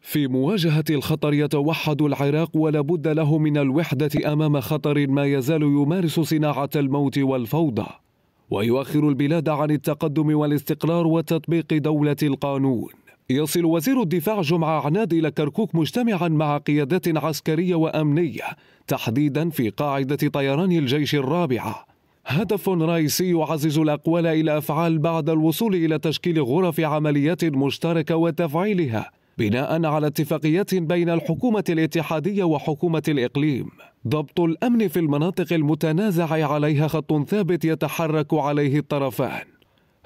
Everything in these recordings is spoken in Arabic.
في مواجهة الخطر يتوحد العراق ولا بد له من الوحدة أمام خطر ما يزال يمارس صناعة الموت والفوضى ويؤخر البلاد عن التقدم والاستقرار وتطبيق دولة القانون يصل وزير الدفاع جمعة عناد إلى كركوك مجتمعا مع قيادات عسكرية وأمنية تحديدا في قاعدة طيران الجيش الرابعة هدف رئيسي يعزز الأقوال إلى أفعال بعد الوصول إلى تشكيل غرف عمليات مشتركة وتفعيلها بناء على اتفاقيات بين الحكومة الاتحادية وحكومة الإقليم ضبط الأمن في المناطق المتنازع عليها خط ثابت يتحرك عليه الطرفان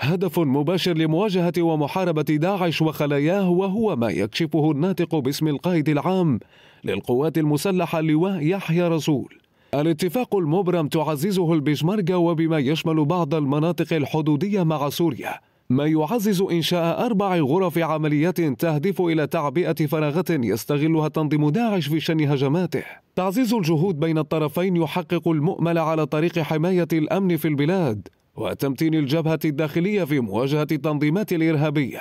هدف مباشر لمواجهة ومحاربة داعش وخلاياه وهو ما يكشفه الناطق باسم القائد العام للقوات المسلحة اللواء يحيى رسول الاتفاق المبرم تعززه البشمركة وبما يشمل بعض المناطق الحدودية مع سوريا ما يعزز إنشاء أربع غرف عمليات تهدف إلى تعبئة فراغات يستغلها تنظيم داعش في شن هجماته تعزيز الجهود بين الطرفين يحقق المؤمل على طريق حماية الأمن في البلاد وتمتين الجبهة الداخلية في مواجهة التنظيمات الإرهابية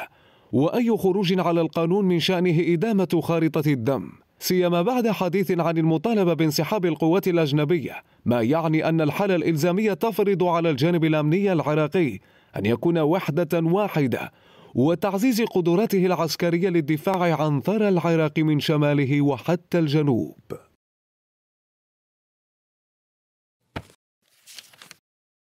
وأي خروج على القانون من شأنه إدامة خارطة الدم سيما بعد حديث عن المطالبة بانسحاب القوات الأجنبية ما يعني أن الحالة الإلزامية تفرض على الجانب الأمني العراقي أن يكون وحدة واحدة وتعزيز قدراته العسكرية للدفاع عن ثرى العراق من شماله وحتى الجنوب